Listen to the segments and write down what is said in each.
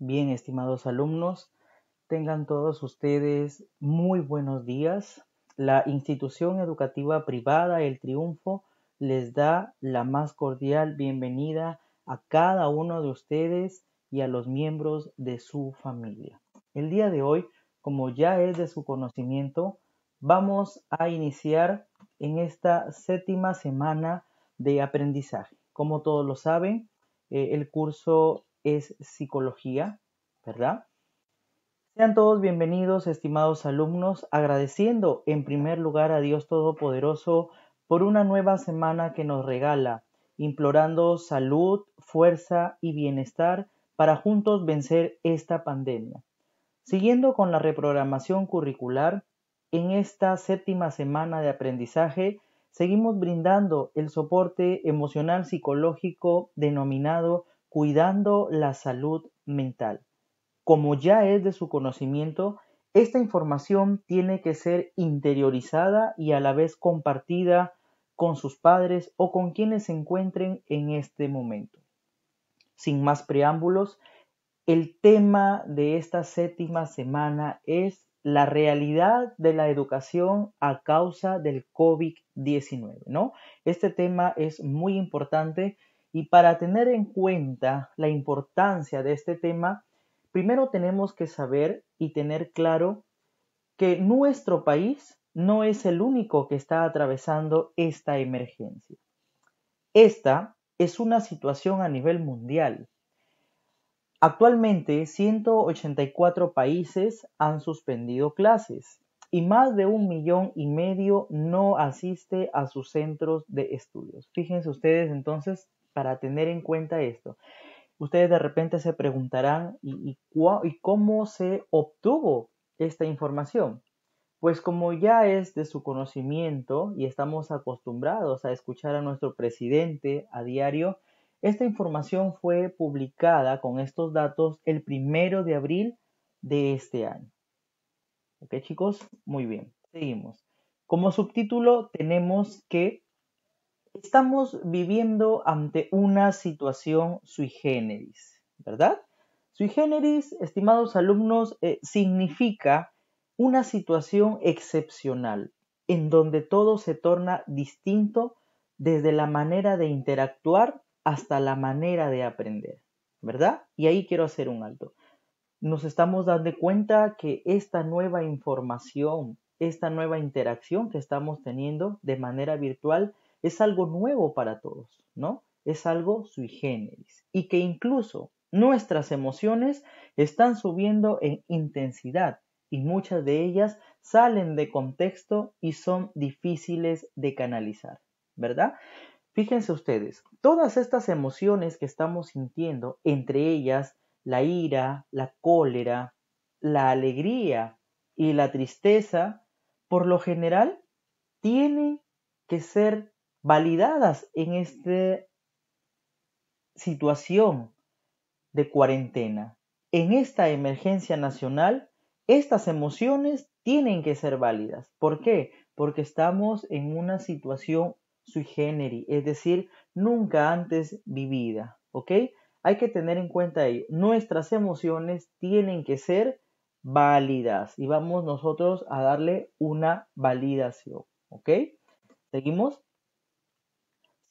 Bien, estimados alumnos, tengan todos ustedes muy buenos días. La institución educativa privada El Triunfo les da la más cordial bienvenida a cada uno de ustedes y a los miembros de su familia. El día de hoy, como ya es de su conocimiento, vamos a iniciar en esta séptima semana de aprendizaje. Como todos lo saben, eh, el curso es psicología, ¿verdad? Sean todos bienvenidos, estimados alumnos, agradeciendo en primer lugar a Dios Todopoderoso por una nueva semana que nos regala, implorando salud, fuerza y bienestar para juntos vencer esta pandemia. Siguiendo con la reprogramación curricular, en esta séptima semana de aprendizaje, seguimos brindando el soporte emocional psicológico denominado cuidando la salud mental. Como ya es de su conocimiento, esta información tiene que ser interiorizada y a la vez compartida con sus padres o con quienes se encuentren en este momento. Sin más preámbulos, el tema de esta séptima semana es la realidad de la educación a causa del COVID-19, ¿no? Este tema es muy importante y para tener en cuenta la importancia de este tema, primero tenemos que saber y tener claro que nuestro país no es el único que está atravesando esta emergencia. Esta es una situación a nivel mundial. Actualmente, 184 países han suspendido clases y más de un millón y medio no asiste a sus centros de estudios. Fíjense ustedes entonces para tener en cuenta esto. Ustedes de repente se preguntarán, ¿y, cómo se obtuvo esta información? Pues como ya es de su conocimiento y estamos acostumbrados a escuchar a nuestro presidente a diario, esta información fue publicada con estos datos el primero de abril de este año. ¿Ok chicos? Muy bien, seguimos. Como subtítulo tenemos que estamos viviendo ante una situación sui generis, ¿verdad? Sui generis, estimados alumnos, eh, significa una situación excepcional, en donde todo se torna distinto desde la manera de interactuar hasta la manera de aprender, ¿verdad? Y ahí quiero hacer un alto. Nos estamos dando cuenta que esta nueva información, esta nueva interacción que estamos teniendo de manera virtual, es algo nuevo para todos, ¿no? Es algo sui generis y que incluso nuestras emociones están subiendo en intensidad y muchas de ellas salen de contexto y son difíciles de canalizar, ¿verdad? Fíjense ustedes, todas estas emociones que estamos sintiendo, entre ellas la ira, la cólera, la alegría y la tristeza, por lo general, tienen que ser validadas en esta situación de cuarentena. En esta emergencia nacional, estas emociones tienen que ser válidas. ¿Por qué? Porque estamos en una situación sui generis, es decir, nunca antes vivida. ¿Ok? Hay que tener en cuenta ello. Nuestras emociones tienen que ser válidas y vamos nosotros a darle una validación. ¿Ok? ¿Seguimos?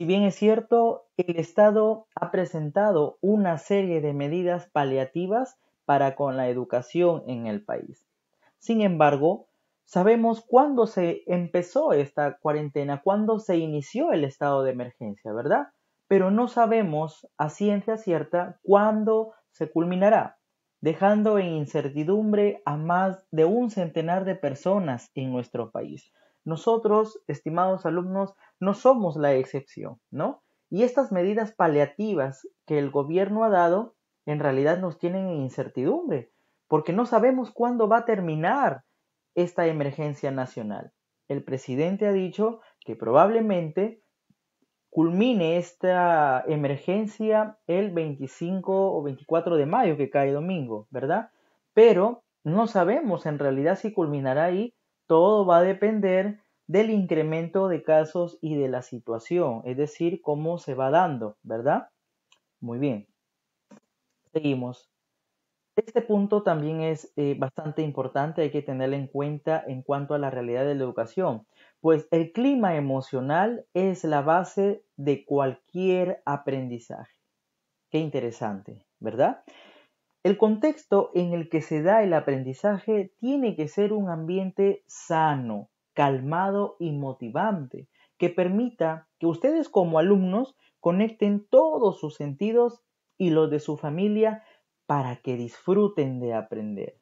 Si bien es cierto, el Estado ha presentado una serie de medidas paliativas para con la educación en el país. Sin embargo, sabemos cuándo se empezó esta cuarentena, cuándo se inició el estado de emergencia, ¿verdad? Pero no sabemos a ciencia cierta cuándo se culminará, dejando en incertidumbre a más de un centenar de personas en nuestro país. Nosotros, estimados alumnos, no somos la excepción, ¿no? Y estas medidas paliativas que el gobierno ha dado en realidad nos tienen en incertidumbre, porque no sabemos cuándo va a terminar esta emergencia nacional. El presidente ha dicho que probablemente culmine esta emergencia el 25 o 24 de mayo, que cae domingo, ¿verdad? Pero no sabemos en realidad si culminará ahí. Todo va a depender del incremento de casos y de la situación, es decir, cómo se va dando, ¿verdad? Muy bien. Seguimos. Este punto también es eh, bastante importante, hay que tenerlo en cuenta en cuanto a la realidad de la educación, pues el clima emocional es la base de cualquier aprendizaje. Qué interesante, ¿verdad? El contexto en el que se da el aprendizaje tiene que ser un ambiente sano, calmado y motivante que permita que ustedes como alumnos conecten todos sus sentidos y los de su familia para que disfruten de aprender.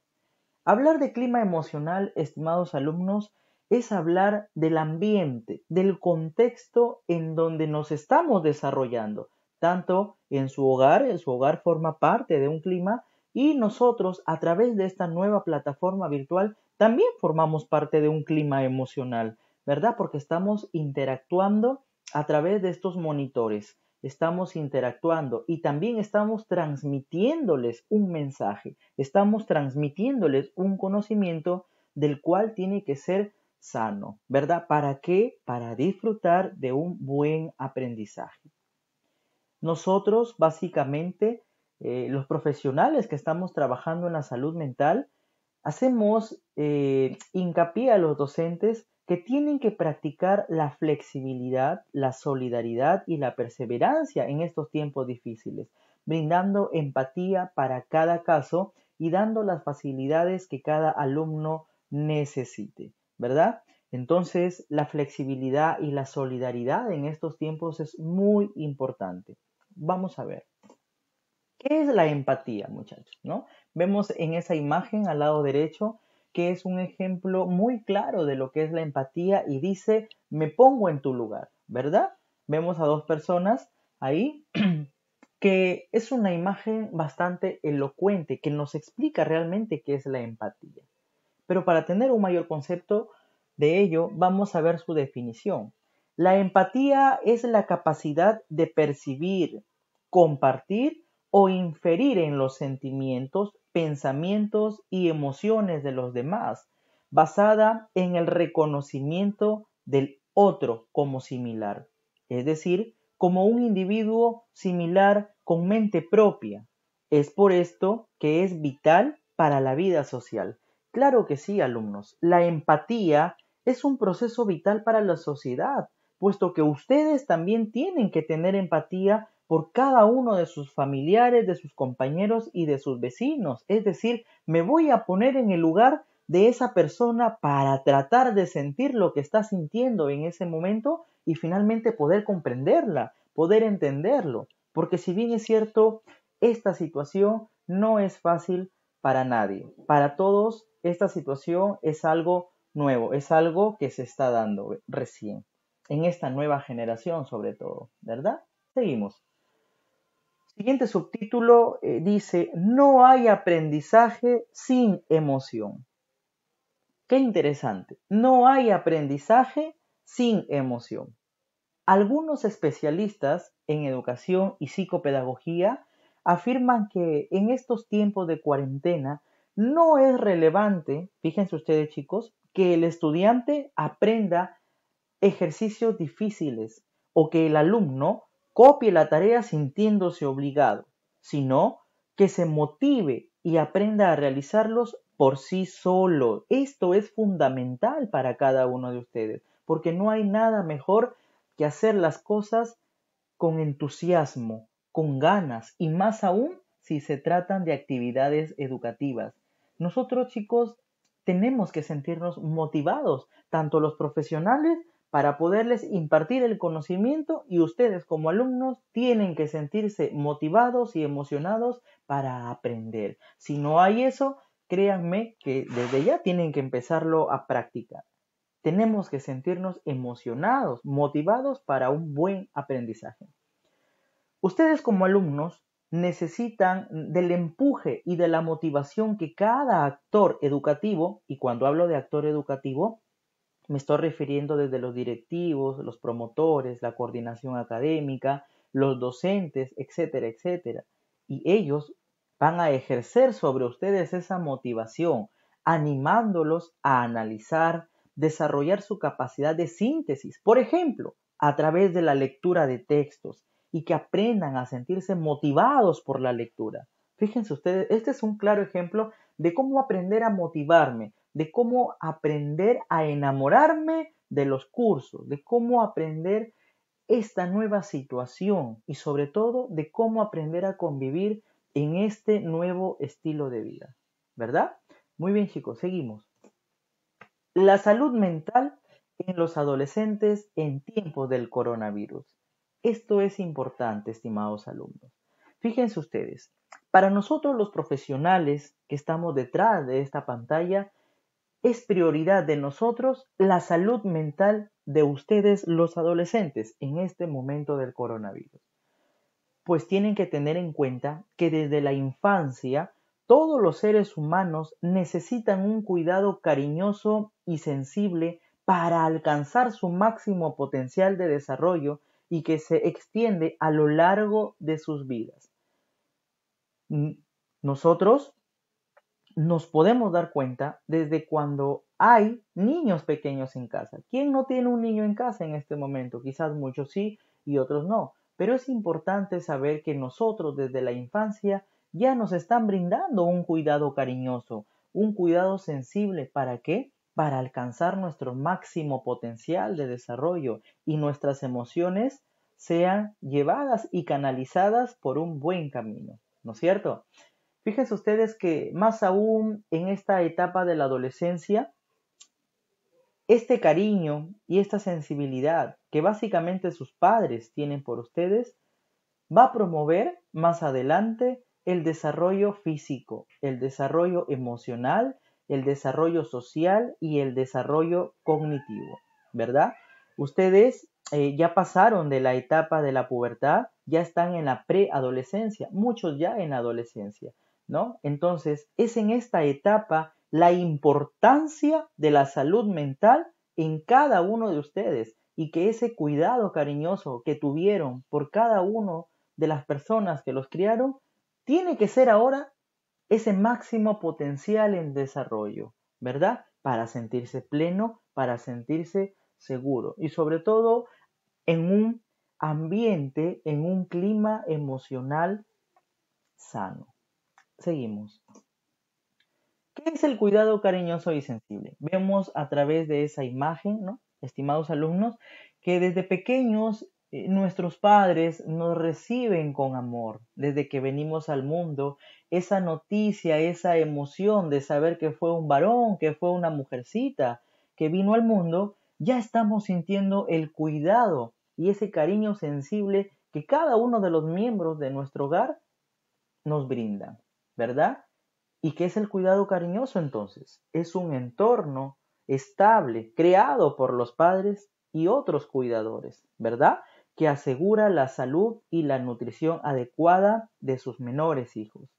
Hablar de clima emocional, estimados alumnos, es hablar del ambiente, del contexto en donde nos estamos desarrollando, tanto en su hogar, en su hogar forma parte de un clima, y nosotros a través de esta nueva plataforma virtual también formamos parte de un clima emocional, ¿verdad? Porque estamos interactuando a través de estos monitores, estamos interactuando y también estamos transmitiéndoles un mensaje, estamos transmitiéndoles un conocimiento del cual tiene que ser sano, ¿verdad? ¿Para qué? Para disfrutar de un buen aprendizaje. Nosotros, básicamente, eh, los profesionales que estamos trabajando en la salud mental, hacemos eh, hincapié a los docentes que tienen que practicar la flexibilidad, la solidaridad y la perseverancia en estos tiempos difíciles, brindando empatía para cada caso y dando las facilidades que cada alumno necesite, ¿verdad? Entonces, la flexibilidad y la solidaridad en estos tiempos es muy importante. Vamos a ver. ¿Qué es la empatía, muchachos? ¿No? Vemos en esa imagen al lado derecho que es un ejemplo muy claro de lo que es la empatía y dice, me pongo en tu lugar, ¿verdad? Vemos a dos personas ahí que es una imagen bastante elocuente que nos explica realmente qué es la empatía. Pero para tener un mayor concepto de ello, vamos a ver su definición. La empatía es la capacidad de percibir, compartir o inferir en los sentimientos, pensamientos y emociones de los demás, basada en el reconocimiento del otro como similar, es decir, como un individuo similar con mente propia. Es por esto que es vital para la vida social. Claro que sí, alumnos, la empatía es un proceso vital para la sociedad, puesto que ustedes también tienen que tener empatía por cada uno de sus familiares, de sus compañeros y de sus vecinos. Es decir, me voy a poner en el lugar de esa persona para tratar de sentir lo que está sintiendo en ese momento y finalmente poder comprenderla, poder entenderlo. Porque si bien es cierto, esta situación no es fácil para nadie. Para todos, esta situación es algo nuevo, es algo que se está dando recién, en esta nueva generación sobre todo, ¿verdad? Seguimos siguiente subtítulo eh, dice, no hay aprendizaje sin emoción. Qué interesante, no hay aprendizaje sin emoción. Algunos especialistas en educación y psicopedagogía afirman que en estos tiempos de cuarentena no es relevante, fíjense ustedes chicos, que el estudiante aprenda ejercicios difíciles o que el alumno copie la tarea sintiéndose obligado, sino que se motive y aprenda a realizarlos por sí solo. Esto es fundamental para cada uno de ustedes, porque no hay nada mejor que hacer las cosas con entusiasmo, con ganas y más aún si se tratan de actividades educativas. Nosotros chicos tenemos que sentirnos motivados, tanto los profesionales para poderles impartir el conocimiento y ustedes como alumnos tienen que sentirse motivados y emocionados para aprender. Si no hay eso, créanme que desde ya tienen que empezarlo a practicar. Tenemos que sentirnos emocionados, motivados para un buen aprendizaje. Ustedes como alumnos necesitan del empuje y de la motivación que cada actor educativo, y cuando hablo de actor educativo, me estoy refiriendo desde los directivos, los promotores, la coordinación académica, los docentes, etcétera, etcétera. Y ellos van a ejercer sobre ustedes esa motivación, animándolos a analizar, desarrollar su capacidad de síntesis, por ejemplo, a través de la lectura de textos y que aprendan a sentirse motivados por la lectura. Fíjense ustedes, este es un claro ejemplo de cómo aprender a motivarme, de cómo aprender a enamorarme de los cursos, de cómo aprender esta nueva situación y sobre todo de cómo aprender a convivir en este nuevo estilo de vida. ¿Verdad? Muy bien chicos, seguimos. La salud mental en los adolescentes en tiempos del coronavirus. Esto es importante, estimados alumnos. Fíjense ustedes, para nosotros los profesionales que estamos detrás de esta pantalla, es prioridad de nosotros la salud mental de ustedes los adolescentes en este momento del coronavirus. Pues tienen que tener en cuenta que desde la infancia todos los seres humanos necesitan un cuidado cariñoso y sensible para alcanzar su máximo potencial de desarrollo y que se extiende a lo largo de sus vidas. Nosotros nos podemos dar cuenta desde cuando hay niños pequeños en casa. ¿Quién no tiene un niño en casa en este momento? Quizás muchos sí y otros no. Pero es importante saber que nosotros desde la infancia ya nos están brindando un cuidado cariñoso, un cuidado sensible. ¿Para qué? Para alcanzar nuestro máximo potencial de desarrollo y nuestras emociones sean llevadas y canalizadas por un buen camino. ¿No es cierto? Fíjense ustedes que más aún en esta etapa de la adolescencia, este cariño y esta sensibilidad que básicamente sus padres tienen por ustedes va a promover más adelante el desarrollo físico, el desarrollo emocional, el desarrollo social y el desarrollo cognitivo, ¿verdad? Ustedes eh, ya pasaron de la etapa de la pubertad, ya están en la preadolescencia, muchos ya en la adolescencia. ¿no? Entonces, es en esta etapa la importancia de la salud mental en cada uno de ustedes y que ese cuidado cariñoso que tuvieron por cada uno de las personas que los criaron, tiene que ser ahora ese máximo potencial en desarrollo, ¿verdad? Para sentirse pleno, para sentirse seguro y sobre todo en un ambiente, en un clima emocional sano. Seguimos. ¿Qué es el cuidado cariñoso y sensible? Vemos a través de esa imagen, ¿no? estimados alumnos, que desde pequeños eh, nuestros padres nos reciben con amor. Desde que venimos al mundo, esa noticia, esa emoción de saber que fue un varón, que fue una mujercita, que vino al mundo, ya estamos sintiendo el cuidado y ese cariño sensible que cada uno de los miembros de nuestro hogar nos brinda. ¿verdad? ¿Y qué es el cuidado cariñoso entonces? Es un entorno estable, creado por los padres y otros cuidadores, ¿verdad? Que asegura la salud y la nutrición adecuada de sus menores hijos.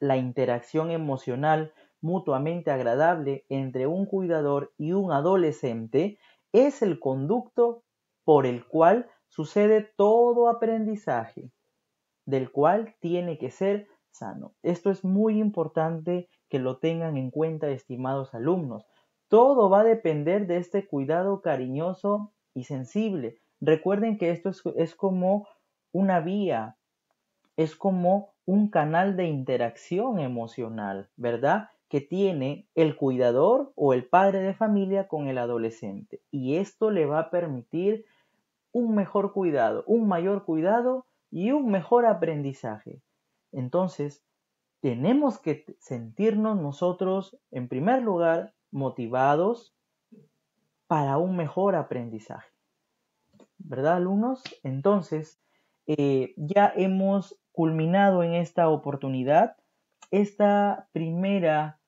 La interacción emocional mutuamente agradable entre un cuidador y un adolescente es el conducto por el cual sucede todo aprendizaje, del cual tiene que ser esto es muy importante que lo tengan en cuenta, estimados alumnos. Todo va a depender de este cuidado cariñoso y sensible. Recuerden que esto es, es como una vía, es como un canal de interacción emocional, ¿verdad? Que tiene el cuidador o el padre de familia con el adolescente. Y esto le va a permitir un mejor cuidado, un mayor cuidado y un mejor aprendizaje. Entonces, tenemos que sentirnos nosotros, en primer lugar, motivados para un mejor aprendizaje. ¿Verdad, alumnos? Entonces, eh, ya hemos culminado en esta oportunidad esta primera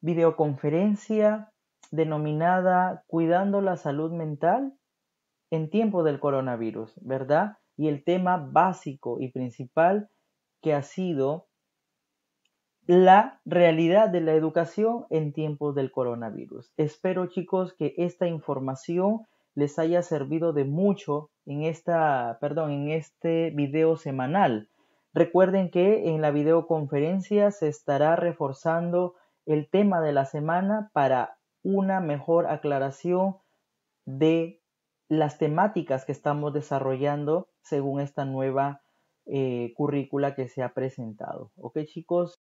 videoconferencia denominada Cuidando la salud mental en tiempo del coronavirus, ¿verdad? Y el tema básico y principal que ha sido la realidad de la educación en tiempos del coronavirus. Espero chicos que esta información les haya servido de mucho en esta, perdón, en este video semanal. Recuerden que en la videoconferencia se estará reforzando el tema de la semana para una mejor aclaración de las temáticas que estamos desarrollando según esta nueva eh, currícula que se ha presentado. Ok chicos,